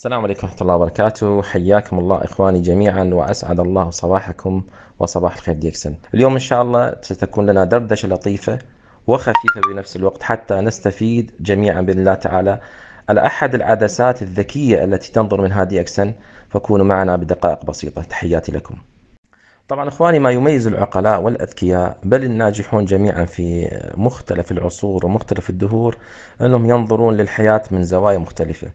السلام عليكم ورحمة الله وبركاته حياكم الله إخواني جميعا وأسعد الله صباحكم وصباح الخير ديكسن اليوم إن شاء الله ستكون لنا دردشة لطيفة وخفيفة بنفس الوقت حتى نستفيد جميعا بإذن الله تعالى على أحد العدسات الذكية التي تنظر منها ديكسن فكونوا معنا بدقائق بسيطة تحياتي لكم طبعا اخواني ما يميز العقلاء والاذكياء بل الناجحون جميعا في مختلف العصور ومختلف الدهور انهم ينظرون للحياه من زوايا مختلفه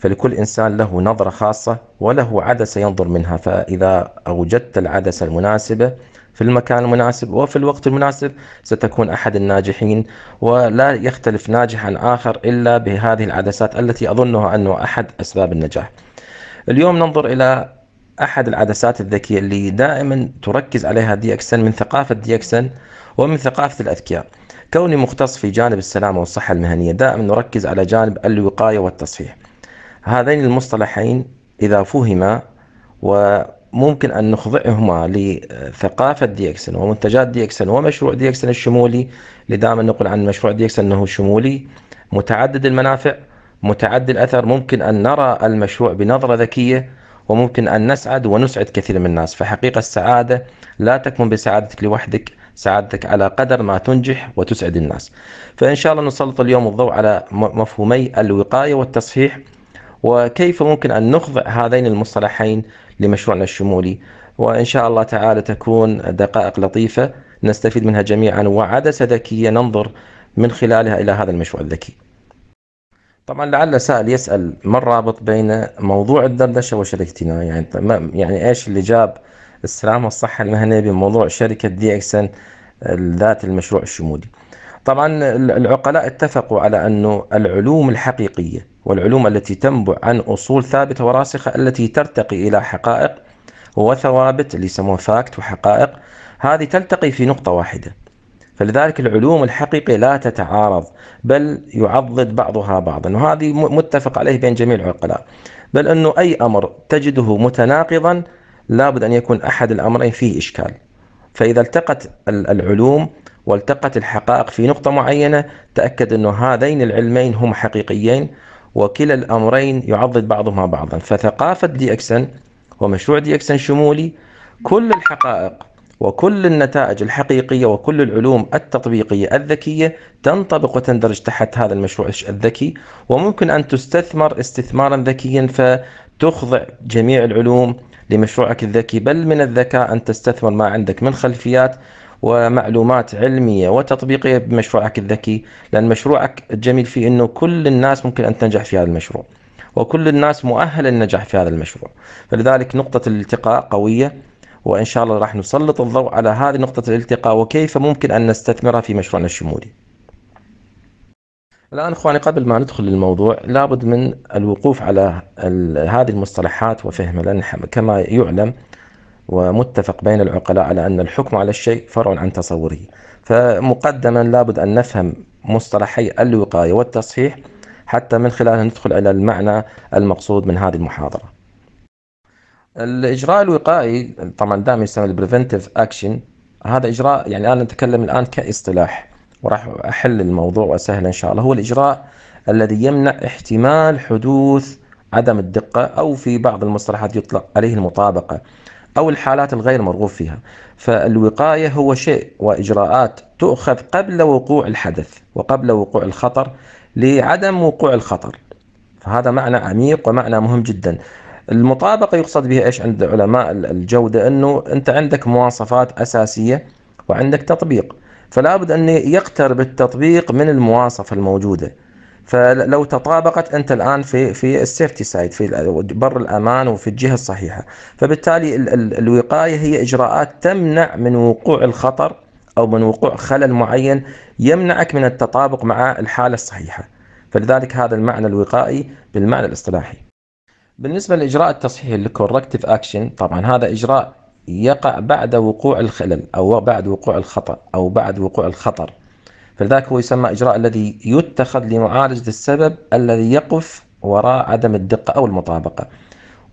فلكل إنسان له نظرة خاصة وله عدسة ينظر منها فإذا أوجدت العدسة المناسبة في المكان المناسب وفي الوقت المناسب ستكون أحد الناجحين ولا يختلف ناجح عن آخر إلا بهذه العدسات التي أظنها أنه أحد أسباب النجاح اليوم ننظر إلى أحد العدسات الذكية اللي دائما تركز عليها ديكسن من ثقافة ديكسن ومن ثقافة الأذكياء كوني مختص في جانب السلامة والصحة المهنية دائما نركز على جانب الوقاية والتصحيح هذين المصطلحين إذا فهما وممكن أن نخضعهما لثقافة ديكسن ومنتجات ديكسن ومشروع ديكسن الشمولي لدائما نقول عن مشروع ديكسن أنه شمولي متعدد المنافع متعدد الأثر ممكن أن نرى المشروع بنظرة ذكية وممكن أن نسعد ونسعد كثير من الناس فحقيقة السعادة لا تكمن بسعادتك لوحدك سعادتك على قدر ما تنجح وتسعد الناس فإن شاء الله نسلط اليوم الضوء على مفهومي الوقاية والتصحيح وكيف ممكن أن نخضع هذين المصطلحين لمشروعنا الشمولي وإن شاء الله تعالى تكون دقائق لطيفة نستفيد منها جميعا وعدسة ذكية ننظر من خلالها إلى هذا المشروع الذكي طبعا لعل سائل يسأل ما الرابط بين موضوع الدردشة وشركتنا يعني يعني إيش اللي جاب السلام والصحة المهنية بموضوع شركة دي إكسن ذات المشروع الشمولي طبعا العقلاء اتفقوا على أنه العلوم الحقيقية والعلوم التي تنبع عن أصول ثابتة وراسخة التي ترتقي إلى حقائق وثوابت اللي يسمون فاكت وحقائق هذه تلتقي في نقطة واحدة فلذلك العلوم الحقيقية لا تتعارض بل يعضد بعضها بعضا وهذه متفق عليه بين جميع العقلاء بل أنه أي أمر تجده متناقضا لابد أن يكون أحد الأمرين فيه إشكال فإذا التقت العلوم والتقت الحقائق في نقطة معينة تأكد أن هذين العلمين هم حقيقيين وكلا الأمرين يعضد بعضهما بعضا فثقافة دي أكسن ومشروع دي أكسن شمولي كل الحقائق وكل النتائج الحقيقية وكل العلوم التطبيقية الذكية تنطبق وتندرج تحت هذا المشروع الذكي وممكن أن تستثمر استثمارا ذكيا فتخضع جميع العلوم لمشروعك الذكي بل من الذكاء أن تستثمر ما عندك من خلفيات ومعلومات علميه وتطبيقيه بمشروعك الذكي لان مشروعك الجميل فيه انه كل الناس ممكن ان تنجح في هذا المشروع وكل الناس مؤهله للنجاح في هذا المشروع فلذلك نقطه الالتقاء قويه وان شاء الله راح نسلط الضوء على هذه نقطه الالتقاء وكيف ممكن ان نستثمرها في مشروعنا الشمولي الآن إخواني قبل ما ندخل للموضوع لابد من الوقوف على هذه المصطلحات وفهمها لأن كما يعلم ومتفق بين العقلاء على أن الحكم على الشيء فرع عن تصوره فمقدما لابد أن نفهم مصطلحي الوقاية والتصحيح حتى من خلالها ندخل إلى المعنى المقصود من هذه المحاضرة الإجراء الوقائي طبعا دائما يسمى البريفنتيف أكشن هذا إجراء يعني أنا نتكلم الآن كاصطلاح وراح أحل الموضوع وأسهل إن شاء الله هو الإجراء الذي يمنع احتمال حدوث عدم الدقة أو في بعض المصطلحات يطلق عليه المطابقة أو الحالات الغير مرغوب فيها فالوقاية هو شيء وإجراءات تؤخذ قبل وقوع الحدث وقبل وقوع الخطر لعدم وقوع الخطر فهذا معنى عميق ومعنى مهم جدا المطابقة يقصد بها إيش عند علماء الجودة أنه أنت عندك مواصفات أساسية وعندك تطبيق فلا بد أن يقترب التطبيق من المواصفة الموجودة فلو تطابقت انت الان في في السيفتي سايد في بر الامان وفي الجهه الصحيحه فبالتالي ال ال الوقايه هي اجراءات تمنع من وقوع الخطر او من وقوع خلل معين يمنعك من التطابق مع الحاله الصحيحه فلذلك هذا المعنى الوقائي بالمعنى الاصطلاحي بالنسبه لاجراء التصحيح الكوركتيف اكشن طبعا هذا اجراء يقع بعد وقوع الخلل او بعد وقوع الخطا او بعد وقوع الخطر فلذلك هو يسمى إجراء الذي يتخذ لمعالجة السبب الذي يقف وراء عدم الدقة أو المطابقة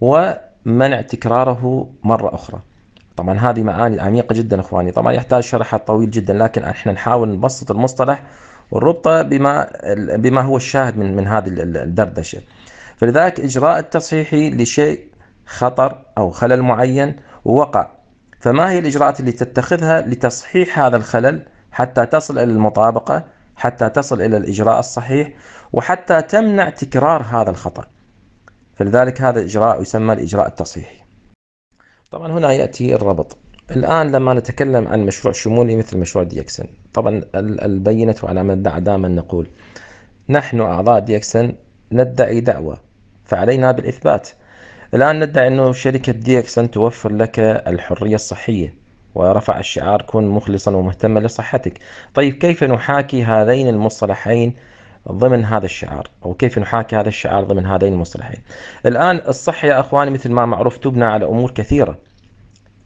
ومنع تكراره مرة أخرى طبعا هذه معاني عميقة جدا إخواني طبعا يحتاج شرحها طويل جدا لكن احنا نحاول نبسط المصطلح والربطة بما بما هو الشاهد من من هذه الدردشة فلذلك إجراء التصحيحي لشيء خطر أو خلل معين وقع فما هي الإجراءات اللي تتخذها لتصحيح هذا الخلل حتى تصل إلى المطابقة حتى تصل إلى الإجراء الصحيح وحتى تمنع تكرار هذا الخطأ فلذلك هذا الإجراء يسمى الإجراء التصحيحي طبعا هنا يأتي الربط الآن لما نتكلم عن مشروع شمولي مثل مشروع ديكسن طبعا البينة على ما دائما نقول نحن أعضاء ديكسن ندعي دعوة فعلينا بالإثبات الآن ندعي أنه شركة ديكسن توفر لك الحرية الصحية ورفع الشعار كن مخلصا ومهتما لصحتك طيب كيف نحاكي هذين المصطلحين ضمن هذا الشعار أو كيف نحاكي هذا الشعار ضمن هذين المصطلحين الآن الصحة يا أخواني مثل ما معروف تبنى على أمور كثيرة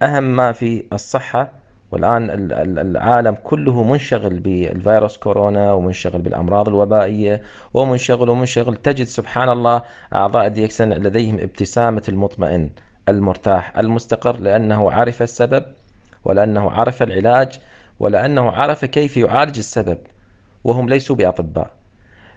أهم ما في الصحة والآن العالم كله منشغل بالفيروس كورونا ومنشغل بالأمراض الوبائية ومنشغل ومنشغل تجد سبحان الله أعضاء ديكسن لديهم ابتسامة المطمئن المرتاح المستقر لأنه عرف السبب ولأنه عرف العلاج ولأنه عرف كيف يعالج السبب وهم ليسوا بأطباء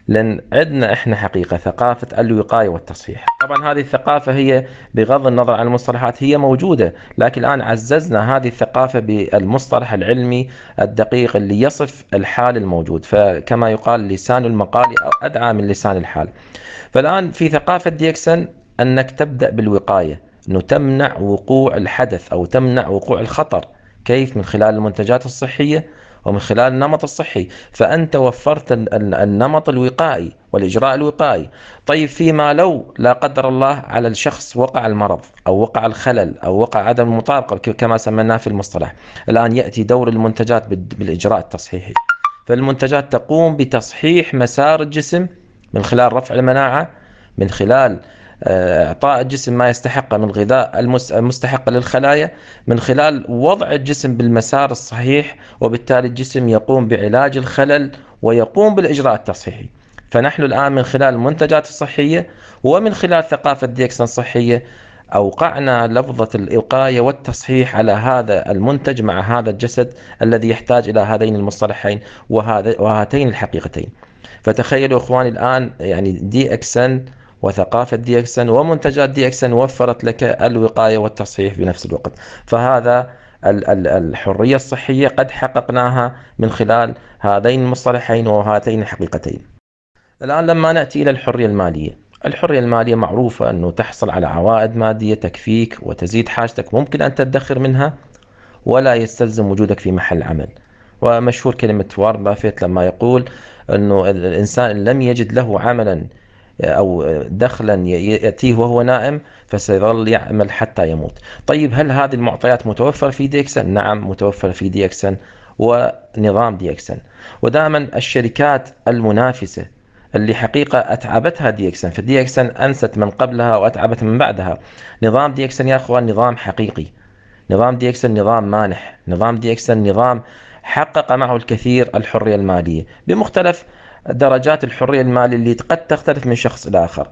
لأن عندنا إحنا حقيقة ثقافة الوقاية والتصحيح طبعا هذه الثقافة هي بغض النظر عن المصطلحات هي موجودة لكن الآن عززنا هذه الثقافة بالمصطلح العلمي الدقيق اللي يصف الحال الموجود فكما يقال لسان المقال أدعى من لسان الحال فالآن في ثقافة ديكسن أنك تبدأ بالوقاية أنه تمنع وقوع الحدث أو تمنع وقوع الخطر كيف من خلال المنتجات الصحية ومن خلال النمط الصحي فأنت وفرت النمط الوقائي والإجراء الوقائي طيب فيما لو لا قدر الله على الشخص وقع المرض أو وقع الخلل أو وقع عدم المطابقة كما سميناه في المصطلح الآن يأتي دور المنتجات بالإجراء التصحيحي فالمنتجات تقوم بتصحيح مسار الجسم من خلال رفع المناعة من خلال اعطاء الجسم ما يستحقه من الغذاء المستحق للخلايا من خلال وضع الجسم بالمسار الصحيح وبالتالي الجسم يقوم بعلاج الخلل ويقوم بالاجراء التصحيحي. فنحن الان من خلال المنتجات الصحيه ومن خلال ثقافه ديكسن الصحيه اوقعنا لفظه الوقايه والتصحيح على هذا المنتج مع هذا الجسد الذي يحتاج الى هذين المصطلحين وهذا وهاتين الحقيقتين. فتخيلوا اخواني الان يعني دي اكسن وثقافة دي اكسن ومنتجات دي اكسن وفرت لك الوقاية والتصحيح بنفس الوقت فهذا الحرية الصحية قد حققناها من خلال هذين المصطلحين وهاتين الحقيقتين الآن لما نأتي إلى الحرية المالية الحرية المالية معروفة أنه تحصل على عوائد مادية تكفيك وتزيد حاجتك ممكن أن تدخر منها ولا يستلزم وجودك في محل عمل ومشهور كلمة وارن بافيت لما يقول أنه الإنسان لم يجد له عملا أو دخلا يأتيه وهو نائم فسيظل يعمل حتى يموت طيب هل هذه المعطيات متوفرة في ديكسن؟ نعم متوفرة في ديكسن ونظام ديكسن ودائما الشركات المنافسة اللي حقيقة أتعبتها ديكسن فديكسن أنست من قبلها وأتعبت من بعدها نظام ديكسن يا أخوان نظام حقيقي نظام ديكسن نظام مانح نظام ديكسن نظام حقق معه الكثير الحرية المالية بمختلف درجات الحرية المالية اللي قد تختلف من شخص إلى آخر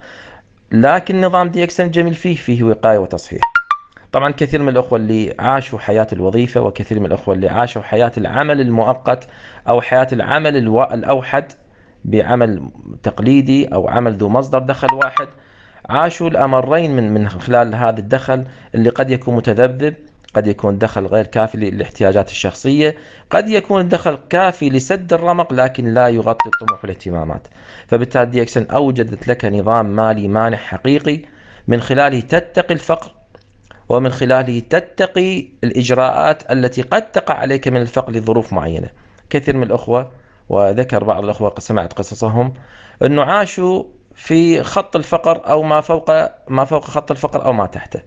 لكن نظام دي اكس جميل فيه فيه وقاية وتصحيح طبعا كثير من الأخوة اللي عاشوا حياة الوظيفة وكثير من الأخوة اللي عاشوا حياة العمل المؤقت أو حياة العمل الأوحد بعمل تقليدي أو عمل ذو مصدر دخل واحد عاشوا الأمرين من من خلال هذا الدخل اللي قد يكون متذبذب قد يكون دخل غير كافي للاحتياجات الشخصية قد يكون الدخل كافي لسد الرمق لكن لا يغطي الطموح والاهتمامات فبالتالي دي اكسن أوجدت لك نظام مالي مانح حقيقي من خلاله تتقي الفقر ومن خلاله تتقي الإجراءات التي قد تقع عليك من الفقر لظروف معينة كثير من الأخوة وذكر بعض الأخوة سمعت قصصهم أنه عاشوا في خط الفقر أو ما فوق ما فوق خط الفقر أو ما تحته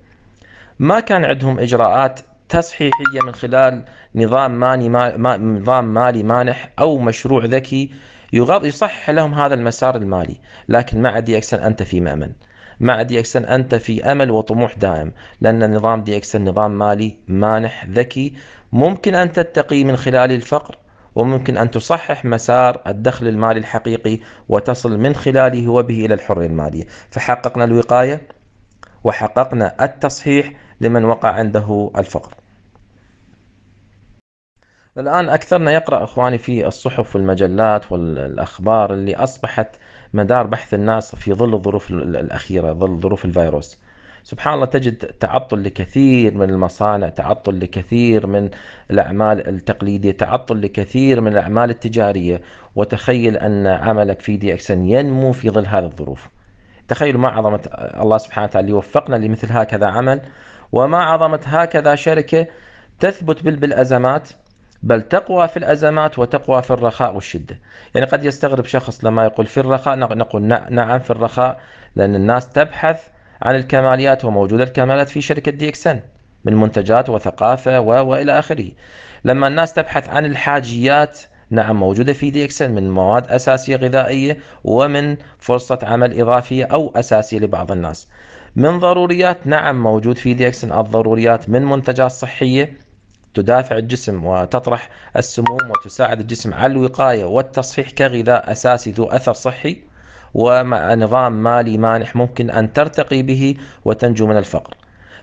ما كان عندهم اجراءات تصحيحيه من خلال نظام مالي نظام مالي مانح او مشروع ذكي يصحح لهم هذا المسار المالي، لكن مع دي اكسن انت في مامن. مع دي اكسن انت في امل وطموح دائم، لان نظام دي اكسن نظام مالي مانح ذكي ممكن ان تتقي من خلال الفقر وممكن أن تصحح مسار الدخل المالي الحقيقي وتصل من خلاله وبه إلى الحرية المالية فحققنا الوقاية وحققنا التصحيح لمن وقع عنده الفقر الآن أكثرنا يقرأ إخواني في الصحف والمجلات والأخبار اللي أصبحت مدار بحث الناس في ظل الظروف الأخيرة ظل ظروف الفيروس سبحان الله تجد تعطل لكثير من المصانع تعطل لكثير من الأعمال التقليدية تعطل لكثير من الأعمال التجارية وتخيل أن عملك في دي أكسن ينمو في ظل هذه الظروف تخيلوا ما عظمة الله سبحانه وتعالى اللي وفقنا لمثل هكذا عمل وما عظمة هكذا شركة تثبت بالأزمات بل تقوى في الأزمات وتقوى في الرخاء والشدة يعني قد يستغرب شخص لما يقول في الرخاء نقول نعم في الرخاء لأن الناس تبحث عن الكماليات وموجودة الكماليات في شركة دي إكسن من منتجات وثقافة و وإلى آخره لما الناس تبحث عن الحاجيات نعم موجودة في ديكسن من مواد أساسية غذائية ومن فرصة عمل إضافية أو أساسية لبعض الناس من ضروريات نعم موجود في ديكسن الضروريات من منتجات صحية تدافع الجسم وتطرح السموم وتساعد الجسم على الوقاية والتصحيح كغذاء أساسي ذو أثر صحي ومع نظام مالي مانح ممكن أن ترتقي به وتنجو من الفقر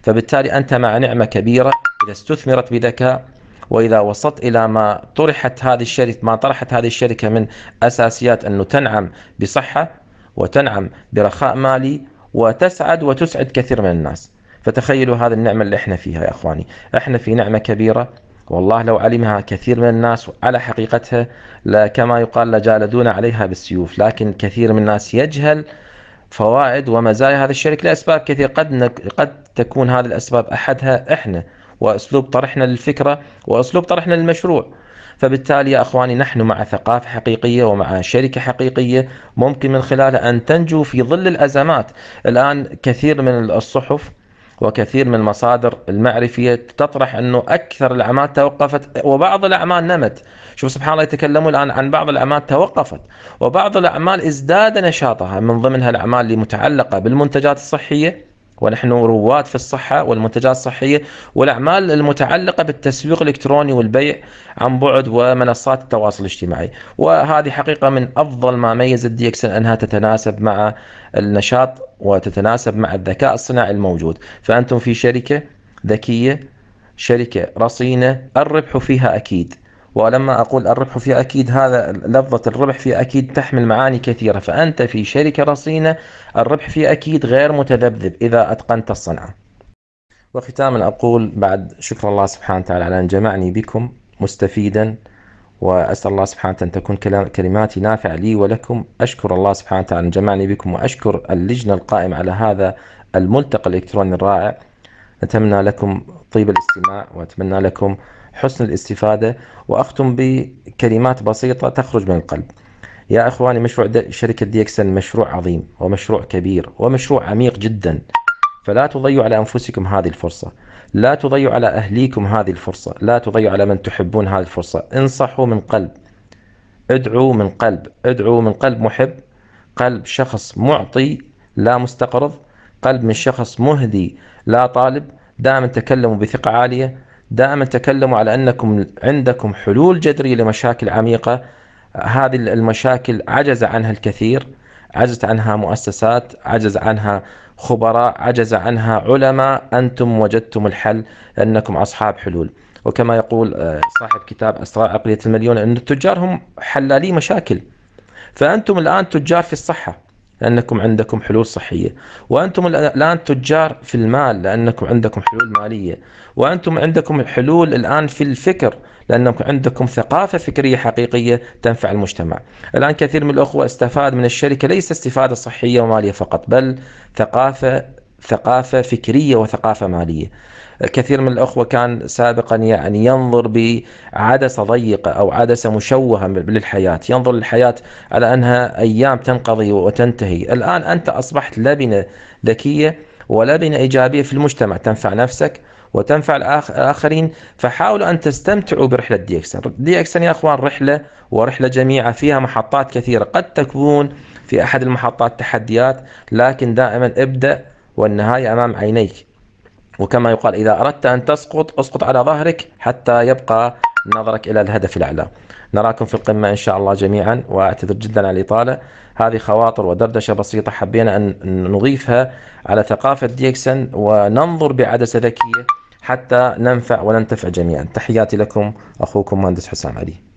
فبالتالي أنت مع نعمة كبيرة إذا استثمرت بذكاء وإذا وصلت إلى ما طرحت هذه الشركة ما طرحت هذه الشركة من أساسيات أنه تنعم بصحة وتنعم برخاء مالي وتسعد وتسعد كثير من الناس فتخيلوا هذه النعمة اللي احنا فيها يا اخواني احنا في نعمة كبيرة والله لو علمها كثير من الناس على حقيقتها كما يقال لجالدون عليها بالسيوف لكن كثير من الناس يجهل فوائد ومزايا هذا الشركة لأسباب كثيرة قد, قد تكون هذه الأسباب أحدها إحنا وأسلوب طرحنا للفكرة وأسلوب طرحنا للمشروع فبالتالي يا اخواني نحن مع ثقافه حقيقيه ومع شركه حقيقيه ممكن من خلالها ان تنجو في ظل الازمات، الان كثير من الصحف وكثير من المصادر المعرفيه تطرح انه اكثر الاعمال توقفت وبعض الاعمال نمت، شوف سبحان الله يتكلموا الان عن بعض الاعمال توقفت وبعض الاعمال ازداد نشاطها من ضمنها الاعمال المتعلقة بالمنتجات الصحيه ونحن رواد في الصحة والمنتجات الصحية والأعمال المتعلقة بالتسويق الإلكتروني والبيع عن بعد ومنصات التواصل الاجتماعي وهذه حقيقة من أفضل ما ميز الدي اكس أنها تتناسب مع النشاط وتتناسب مع الذكاء الصناعي الموجود فأنتم في شركة ذكية شركة رصينة الربح فيها أكيد ولما أقول الربح في أكيد هذا لفظة الربح في أكيد تحمل معاني كثيرة فأنت في شركة رصينة الربح في أكيد غير متذبذب إذا أتقنت الصنعة وختاما أقول بعد شكر الله سبحانه وتعالى على أن جمعني بكم مستفيدا وأسأل الله سبحانه وتعالى أن تكون كلماتي نافعة لي ولكم أشكر الله سبحانه وتعالى أن جمعني بكم وأشكر اللجنة القائمة على هذا الملتقى الإلكتروني الرائع أتمنى لكم طيب الاستماع وأتمنى لكم حسن الاستفادة وأختم بكلمات بسيطة تخرج من القلب يا إخواني مشروع شركة ديكسن مشروع عظيم ومشروع كبير ومشروع عميق جدا فلا تضيعوا على أنفسكم هذه الفرصة لا تضيعوا على أهليكم هذه الفرصة لا تضيعوا على من تحبون هذه الفرصة انصحوا من قلب ادعوا من قلب ادعوا من قلب محب قلب شخص معطي لا مستقرض قلب من شخص مهدي لا طالب دائما تكلموا بثقة عالية دائما تكلموا على أنكم عندكم حلول جذرية لمشاكل عميقة هذه المشاكل عجز عنها الكثير عجزت عنها مؤسسات عجز عنها خبراء عجز عنها علماء أنتم وجدتم الحل لأنكم أصحاب حلول وكما يقول آه، صاحب كتاب أسرار عقلية المليون أن التجار هم حلالي مشاكل فأنتم الآن تجار في الصحة لأنكم عندكم حلول صحية وأنتم الآن تجار في المال لأنكم عندكم حلول مالية وأنتم عندكم الحلول الآن في الفكر لأنكم عندكم ثقافة فكرية حقيقية تنفع المجتمع الآن كثير من الأخوة استفاد من الشركة ليس استفادة صحية ومالية فقط بل ثقافة ثقافة فكرية وثقافة مالية كثير من الأخوة كان سابقا يعني ينظر بعدسة ضيقة أو عدسة مشوهة للحياة ينظر للحياة على أنها أيام تنقضي وتنتهي الآن أنت أصبحت لبنة ذكية ولبنة إيجابية في المجتمع تنفع نفسك وتنفع الآخرين فحاولوا أن تستمتعوا برحلة دي أكسن دي أكسن يا أخوان رحلة ورحلة جميعة فيها محطات كثيرة قد تكون في أحد المحطات تحديات لكن دائما ابدأ والنهاية أمام عينيك وكما يقال إذا أردت أن تسقط اسقط على ظهرك حتى يبقى نظرك إلى الهدف الأعلى نراكم في القمة إن شاء الله جميعا وأعتذر جدا على الإطالة هذه خواطر ودردشة بسيطة حبينا أن نضيفها على ثقافة ديكسن وننظر بعدسة ذكية حتى ننفع وننتفع جميعا تحياتي لكم أخوكم مهندس حسام علي